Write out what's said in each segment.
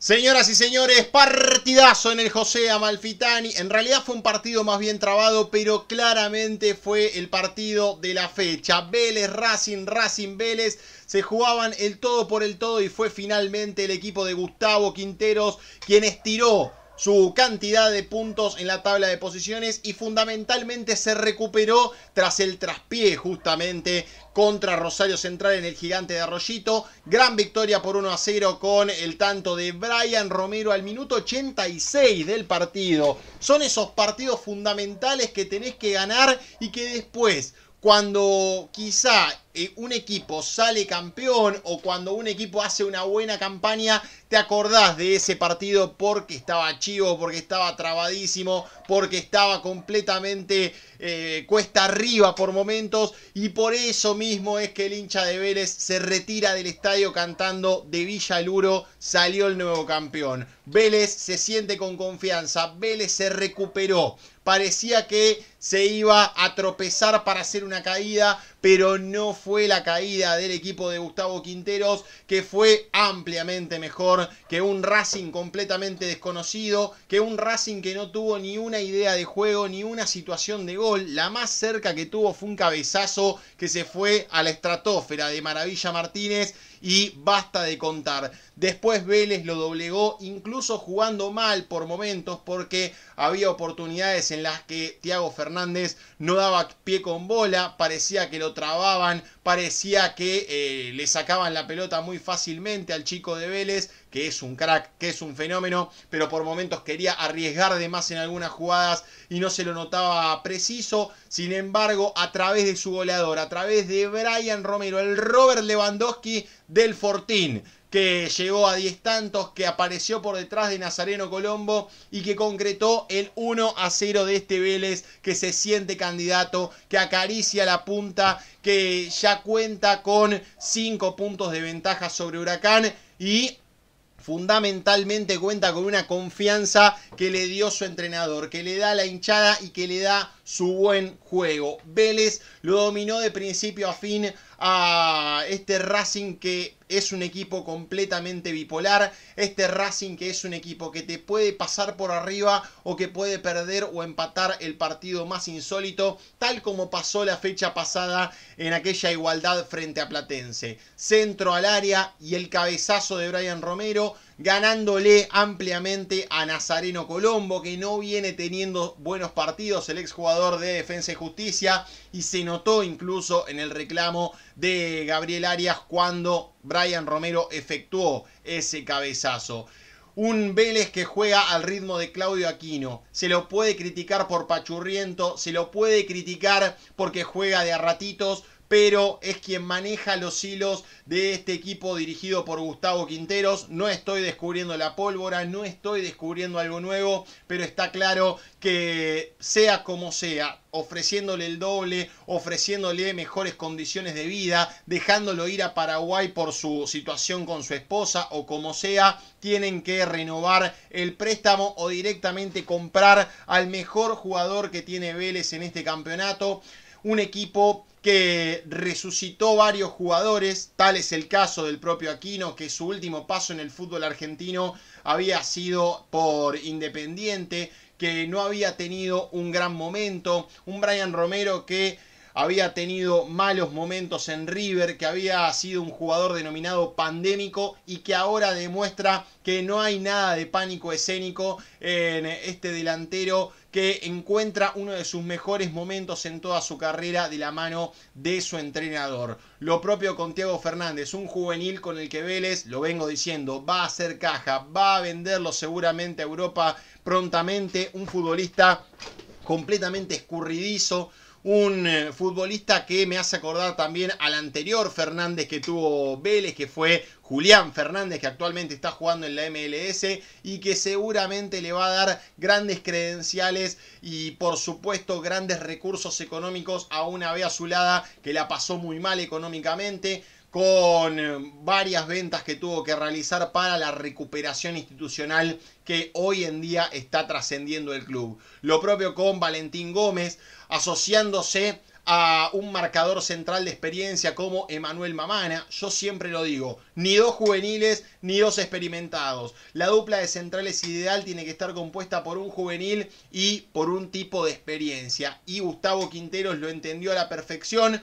Señoras y señores, partidazo en el José Amalfitani. En realidad fue un partido más bien trabado, pero claramente fue el partido de la fecha. Vélez, Racing, Racing, Vélez. Se jugaban el todo por el todo y fue finalmente el equipo de Gustavo Quinteros quien estiró su cantidad de puntos en la tabla de posiciones y fundamentalmente se recuperó tras el traspié justamente contra Rosario Central en el gigante de Arroyito. Gran victoria por 1 a 0 con el tanto de Brian Romero al minuto 86 del partido. Son esos partidos fundamentales que tenés que ganar y que después cuando quizá un equipo sale campeón o cuando un equipo hace una buena campaña, te acordás de ese partido porque estaba chivo, porque estaba trabadísimo, porque estaba completamente eh, cuesta arriba por momentos y por eso mismo es que el hincha de Vélez se retira del estadio cantando de Villa Luro salió el nuevo campeón. Vélez se siente con confianza, Vélez se recuperó, parecía que se iba a tropezar para hacer una caída, pero no fue la caída del equipo de Gustavo Quinteros, que fue ampliamente mejor que un Racing completamente desconocido, que un Racing que no tuvo ni una idea de juego, ni una situación de gol. La más cerca que tuvo fue un cabezazo que se fue a la estratosfera de Maravilla Martínez y basta de contar. Después Vélez lo doblegó incluso jugando mal por momentos porque había oportunidades en las que Tiago Fernández no daba pie con bola, parecía que lo trababan, parecía que eh, le sacaban la pelota muy fácilmente al chico de Vélez que es un crack, que es un fenómeno, pero por momentos quería arriesgar de más en algunas jugadas y no se lo notaba preciso. Sin embargo, a través de su goleador, a través de Brian Romero, el Robert Lewandowski del Fortín, que llegó a 10 tantos, que apareció por detrás de Nazareno Colombo y que concretó el 1 a 0 de este Vélez, que se siente candidato, que acaricia la punta, que ya cuenta con 5 puntos de ventaja sobre Huracán y fundamentalmente cuenta con una confianza que le dio su entrenador, que le da la hinchada y que le da su buen juego. Vélez lo dominó de principio a fin a este Racing que es un equipo completamente bipolar, este Racing que es un equipo que te puede pasar por arriba o que puede perder o empatar el partido más insólito, tal como pasó la fecha pasada en aquella igualdad frente a Platense. Centro al área y el cabezazo de Brian Romero ganándole ampliamente a Nazareno Colombo, que no viene teniendo buenos partidos, el exjugador de Defensa y Justicia, y se notó incluso en el reclamo de Gabriel Arias cuando Brian Romero efectuó ese cabezazo. Un Vélez que juega al ritmo de Claudio Aquino. Se lo puede criticar por pachurriento, se lo puede criticar porque juega de a ratitos, pero es quien maneja los hilos de este equipo dirigido por Gustavo Quinteros. No estoy descubriendo la pólvora, no estoy descubriendo algo nuevo, pero está claro que sea como sea, ofreciéndole el doble, ofreciéndole mejores condiciones de vida, dejándolo ir a Paraguay por su situación con su esposa o como sea, tienen que renovar el préstamo o directamente comprar al mejor jugador que tiene Vélez en este campeonato un equipo que resucitó varios jugadores, tal es el caso del propio Aquino, que su último paso en el fútbol argentino había sido por Independiente, que no había tenido un gran momento, un Brian Romero que había tenido malos momentos en River, que había sido un jugador denominado pandémico y que ahora demuestra que no hay nada de pánico escénico en este delantero que encuentra uno de sus mejores momentos en toda su carrera de la mano de su entrenador. Lo propio con Tiago Fernández, un juvenil con el que Vélez, lo vengo diciendo, va a hacer caja, va a venderlo seguramente a Europa prontamente, un futbolista completamente escurridizo, un eh, futbolista que me hace acordar también al anterior Fernández que tuvo Vélez, que fue Julián Fernández, que actualmente está jugando en la MLS y que seguramente le va a dar grandes credenciales y por supuesto grandes recursos económicos a una vez azulada que la pasó muy mal económicamente con eh, varias ventas que tuvo que realizar para la recuperación institucional que hoy en día está trascendiendo el club. Lo propio con Valentín Gómez, asociándose a un marcador central de experiencia como Emanuel Mamana. Yo siempre lo digo, ni dos juveniles ni dos experimentados. La dupla de centrales ideal tiene que estar compuesta por un juvenil y por un tipo de experiencia. Y Gustavo Quinteros lo entendió a la perfección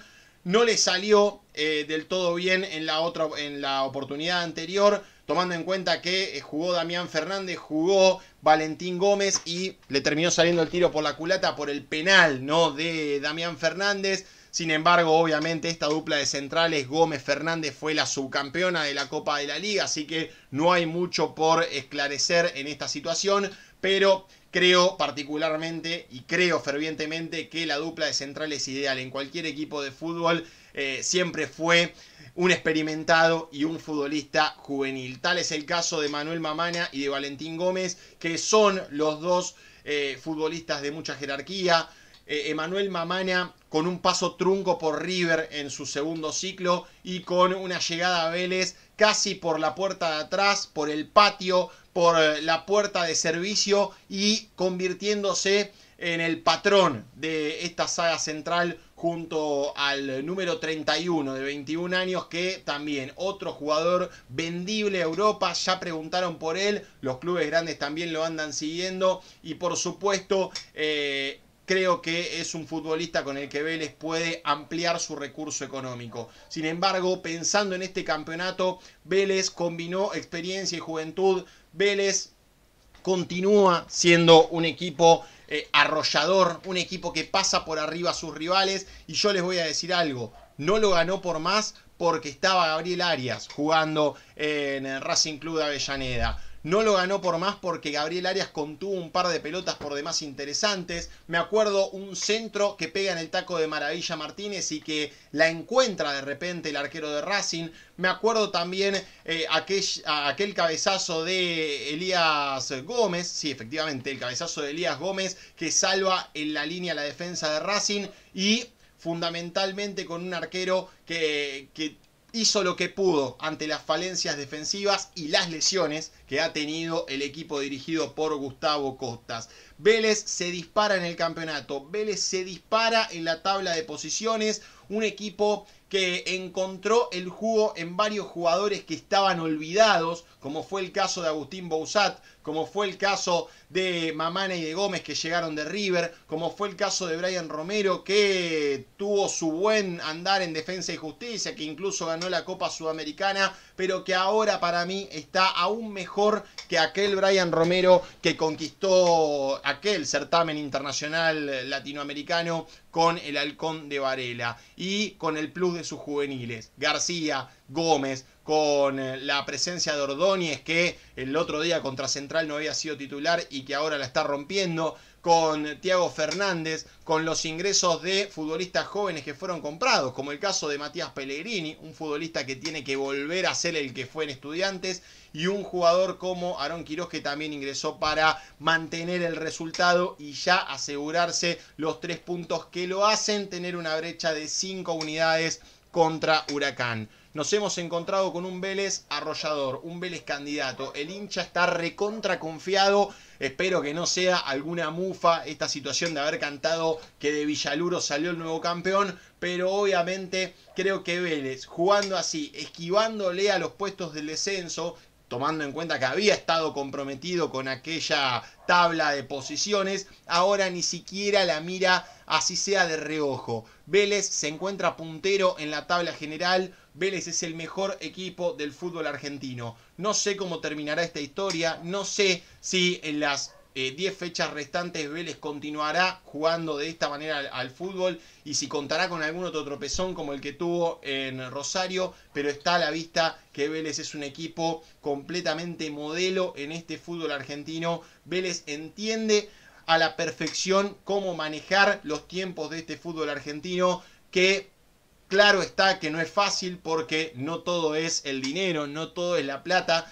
no le salió eh, del todo bien en la, en la oportunidad anterior, tomando en cuenta que eh, jugó Damián Fernández, jugó Valentín Gómez y le terminó saliendo el tiro por la culata por el penal ¿no? de Damián Fernández. Sin embargo, obviamente esta dupla de centrales, Gómez Fernández fue la subcampeona de la Copa de la Liga, así que no hay mucho por esclarecer en esta situación, pero Creo particularmente y creo fervientemente que la dupla de central es ideal. En cualquier equipo de fútbol eh, siempre fue un experimentado y un futbolista juvenil. Tal es el caso de Manuel Mamana y de Valentín Gómez, que son los dos eh, futbolistas de mucha jerarquía. Eh, Emanuel Mamana con un paso trunco por River en su segundo ciclo y con una llegada a Vélez casi por la puerta de atrás, por el patio, por eh, la puerta de servicio y convirtiéndose en el patrón de esta saga central junto al número 31 de 21 años que también otro jugador vendible a Europa, ya preguntaron por él, los clubes grandes también lo andan siguiendo y por supuesto eh, creo que es un futbolista con el que Vélez puede ampliar su recurso económico. Sin embargo, pensando en este campeonato, Vélez combinó experiencia y juventud Vélez continúa siendo un equipo eh, arrollador, un equipo que pasa por arriba a sus rivales. Y yo les voy a decir algo, no lo ganó por más porque estaba Gabriel Arias jugando en el Racing Club de Avellaneda no lo ganó por más porque Gabriel Arias contuvo un par de pelotas por demás interesantes. Me acuerdo un centro que pega en el taco de Maravilla Martínez y que la encuentra de repente el arquero de Racing. Me acuerdo también eh, aquel, aquel cabezazo de Elías Gómez. Sí, efectivamente, el cabezazo de Elías Gómez que salva en la línea la defensa de Racing y fundamentalmente con un arquero que hizo lo que pudo ante las falencias defensivas y las lesiones que ha tenido el equipo dirigido por Gustavo Costas. Vélez se dispara en el campeonato, Vélez se dispara en la tabla de posiciones, un equipo que encontró el jugo en varios jugadores que estaban olvidados como fue el caso de Agustín Bouzat, como fue el caso de Mamana y de Gómez que llegaron de River, como fue el caso de Brian Romero que tuvo su buen andar en defensa y justicia, que incluso ganó la Copa Sudamericana, pero que ahora para mí está aún mejor que aquel Brian Romero que conquistó aquel certamen internacional latinoamericano con el Halcón de Varela y con el plus de sus juveniles. García, Gómez, con eh, la presencia de Ordóñez, que el otro día contra Central no había sido titular y que ahora la está rompiendo, con Tiago Fernández, con los ingresos de futbolistas jóvenes que fueron comprados, como el caso de Matías Pellegrini, un futbolista que tiene que volver a ser el que fue en estudiantes, y un jugador como Aaron Quiroz, que también ingresó para mantener el resultado y ya asegurarse los tres puntos que lo hacen tener una brecha de cinco unidades contra Huracán. Nos hemos encontrado con un Vélez arrollador, un Vélez candidato. El hincha está recontra confiado. Espero que no sea alguna mufa esta situación de haber cantado que de Villaluro salió el nuevo campeón. Pero obviamente creo que Vélez, jugando así, esquivándole a los puestos del descenso, tomando en cuenta que había estado comprometido con aquella tabla de posiciones, ahora ni siquiera la mira así sea de reojo. Vélez se encuentra puntero en la tabla general. Vélez es el mejor equipo del fútbol argentino. No sé cómo terminará esta historia. No sé si en las 10 eh, fechas restantes Vélez continuará jugando de esta manera al, al, fútbol y si contará con algún otro tropezón como el que tuvo en Rosario, pero está a la vista que Vélez es un equipo completamente modelo en este fútbol argentino. Vélez entiende a la perfección cómo manejar los tiempos de este fútbol argentino que claro está que no es fácil porque no todo es el dinero, no todo es la plata,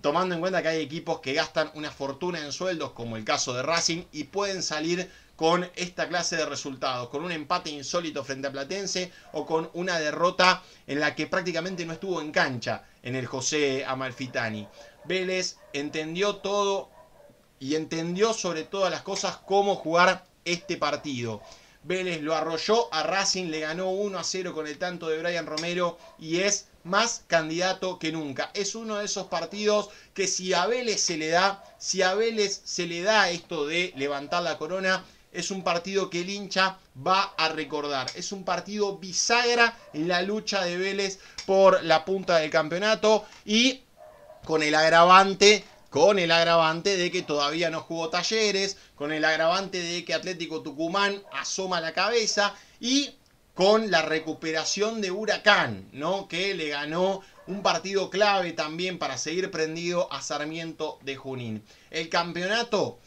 tomando en cuenta que hay equipos que gastan una fortuna en sueldos como el caso de Racing y pueden salir con esta clase de resultados, con un empate insólito frente a Platense o con una derrota en la que prácticamente no estuvo en cancha en el José Amalfitani. Vélez entendió todo, y entendió sobre todas las cosas cómo jugar este partido. Vélez lo arrolló, a Racing le ganó 1 a 0 con el tanto de Brian Romero y es más candidato que nunca. Es uno de esos partidos que si a Vélez se le da, si a Vélez se le da esto de levantar la corona, es un partido que el hincha va a recordar. Es un partido bisagra en la lucha de Vélez por la punta del campeonato y con el agravante con el agravante de que todavía no jugó Talleres, con el agravante de que Atlético Tucumán asoma la cabeza y con la recuperación de Huracán, ¿no? Que le ganó un partido clave también para seguir prendido a Sarmiento de Junín. El campeonato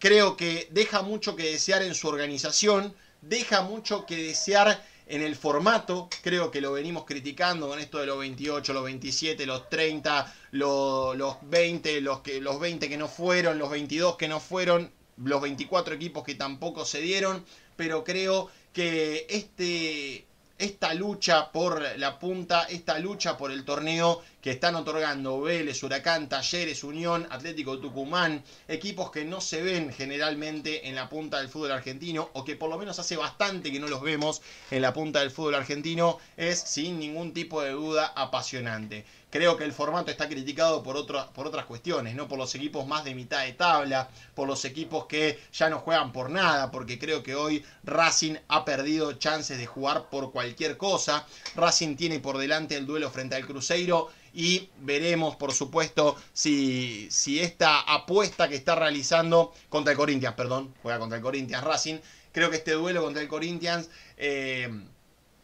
creo que deja mucho que desear en su organización, deja mucho que desear en el formato, creo que lo venimos criticando con esto de los 28, los 27, los 30, los, 20, los, que, los 20 que no fueron, los 22 que no fueron, los 24 equipos que tampoco se dieron, pero creo que este, esta lucha por la punta, esta lucha por el torneo que están otorgando Vélez, Huracán, Talleres, Unión, Atlético Tucumán, equipos que no se ven generalmente en la punta del fútbol argentino o que por lo menos hace bastante que no los vemos en la punta del fútbol argentino, es sin ningún tipo de duda apasionante. Creo que el formato está criticado por, por otras cuestiones, ¿no? Por los equipos más de mitad de tabla, por los equipos que ya no juegan por nada, porque creo que hoy Racing ha perdido chances de jugar por cualquier cosa. Racing tiene por delante el duelo frente al Cruzeiro y veremos, por supuesto, si, si esta apuesta que está realizando contra el Corinthians, perdón, juega contra el Corinthians Racing, creo que este duelo contra el Corinthians... Eh,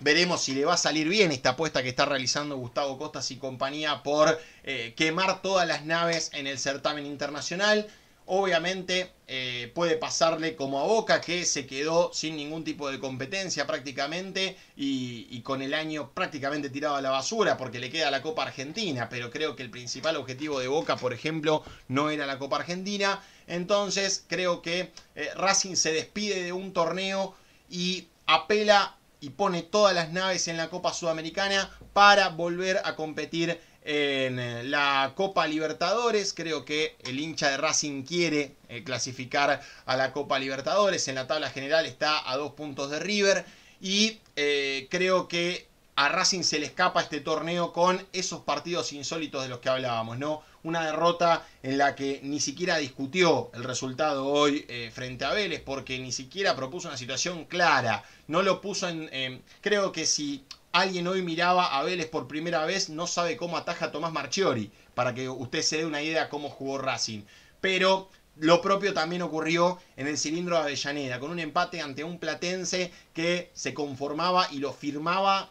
veremos si le va a salir bien esta apuesta que está realizando Gustavo Costas y compañía por eh, quemar todas las naves en el certamen internacional. Obviamente eh, puede pasarle como a Boca, que se quedó sin ningún tipo de competencia prácticamente y, con el año prácticamente tirado a la basura porque le queda la Copa Argentina, pero creo que el principal objetivo de Boca, por ejemplo, no era la Copa Argentina. Entonces creo que eh, Racing se despide de un torneo y apela y pone todas las naves en la Copa Sudamericana para volver a competir en eh, la Copa Libertadores. Creo que el hincha de Racing quiere eh, clasificar a la Copa Libertadores. En la tabla general está a dos puntos de River. Y eh, creo que a Racing se le escapa este torneo con esos partidos insólitos de los que hablábamos, ¿no? Una derrota en la que ni siquiera discutió el resultado hoy frente a Vélez, porque ni siquiera propuso una situación clara. No lo puso en. creo que si alguien hoy miraba a Vélez por primera vez, no sabe cómo ataja a Tomás Marchiori, para que usted se dé una idea cómo jugó Racing. Pero lo propio también ocurrió en el cilindro de Avellaneda, con un empate ante un platense que se conformaba y lo firmaba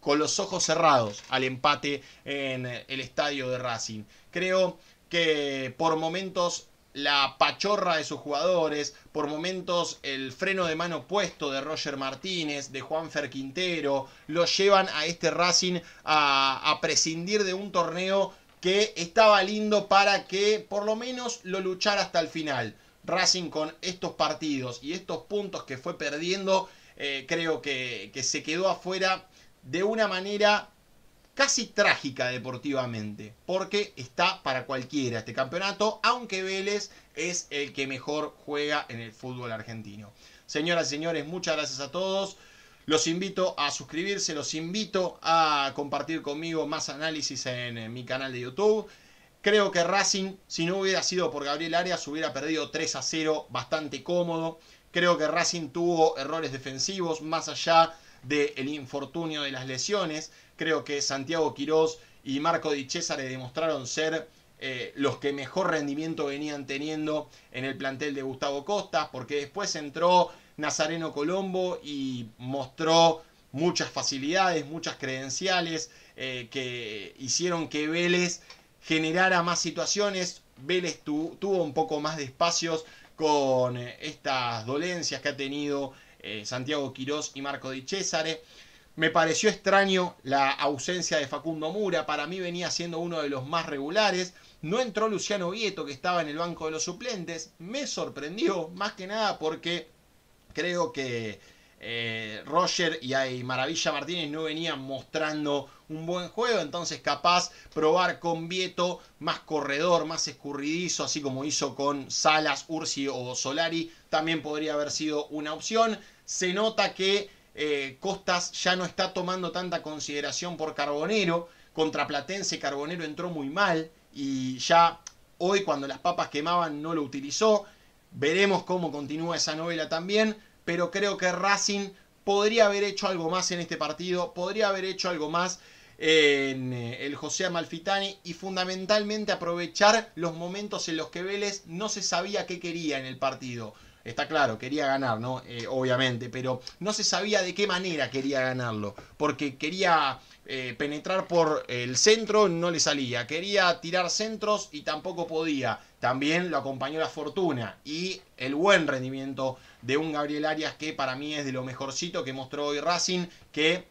con los ojos cerrados al empate en el estadio de Racing. Creo que por momentos la pachorra de sus jugadores, por momentos el freno de mano puesto de Roger Martínez, de Juan ferquintero Quintero, lo llevan a este Racing a, prescindir de un torneo que estaba lindo para que por lo menos lo luchara hasta el final. Racing con estos partidos y estos puntos que fue perdiendo, eh, creo que, que se quedó afuera de una manera casi trágica deportivamente, porque está para cualquiera este campeonato, aunque Vélez es el que mejor juega en el fútbol argentino. Señoras y señores, muchas gracias a todos. Los invito a suscribirse, los invito a compartir conmigo más análisis en mi canal de YouTube. Creo que Racing, si no hubiera sido por Gabriel Arias, hubiera perdido 3 a 0 bastante cómodo. Creo que Racing tuvo errores defensivos más allá del infortunio de las lesiones. Creo que Santiago Quirós y Marco Di Cesare demostraron ser eh, los que mejor rendimiento venían teniendo en el plantel de Gustavo Costas, porque después entró Nazareno Colombo y mostró muchas facilidades, muchas credenciales eh, que hicieron que Vélez generara más situaciones. Vélez tuvo un poco más de espacios con eh, estas dolencias que ha tenido Santiago Quirós y Marco Di Cesare. Me pareció extraño la ausencia de Facundo Mura, para mí venía siendo uno de los más regulares. No entró Luciano Vieto, que estaba en el banco de los suplentes. Me sorprendió, más que nada porque creo que eh, Roger y, y Maravilla Martínez no venían mostrando un buen juego, entonces capaz probar con Vieto más corredor, más escurridizo, así como hizo con Salas, Ursi o Solari, también podría haber sido una opción. Se nota que eh, Costas ya no está tomando tanta consideración por Carbonero. Contra Platense Carbonero entró muy mal y ya hoy cuando las papas quemaban no lo utilizó. Veremos cómo continúa esa novela también, pero creo que Racing podría haber hecho algo más en este partido, podría haber hecho algo más en eh, el José Amalfitani y fundamentalmente aprovechar los momentos en los que Vélez no se sabía qué quería en el partido. Está claro, quería ganar, ¿no? Eh, obviamente, pero no se sabía de qué manera quería ganarlo. Porque quería eh, penetrar por el centro, no le salía. Quería tirar centros y tampoco podía. También lo acompañó la fortuna y el buen rendimiento de un Gabriel Arias que para mí es de lo mejorcito que mostró hoy Racing, que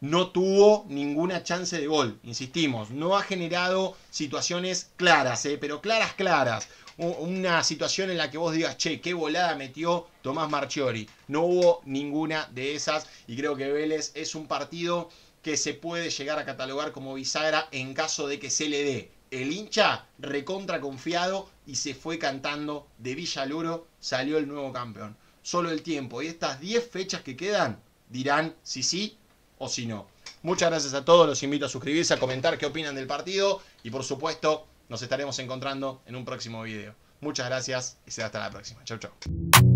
no tuvo ninguna chance de gol, insistimos, no ha generado situaciones claras, eh, pero claras, claras una situación en la que vos digas, che, qué volada metió Tomás Marchiori. No hubo ninguna de esas y creo que Vélez es un partido que se puede llegar a catalogar como bisagra en caso de que se le dé. El hincha recontra confiado y se fue cantando de Villaluro, salió el nuevo campeón. Solo el tiempo y estas 10 fechas que quedan dirán si sí o si no. Muchas gracias a todos, los invito a suscribirse, a comentar qué opinan del partido y por supuesto nos estaremos encontrando en un próximo video. Muchas gracias y hasta la próxima. Chau, chau.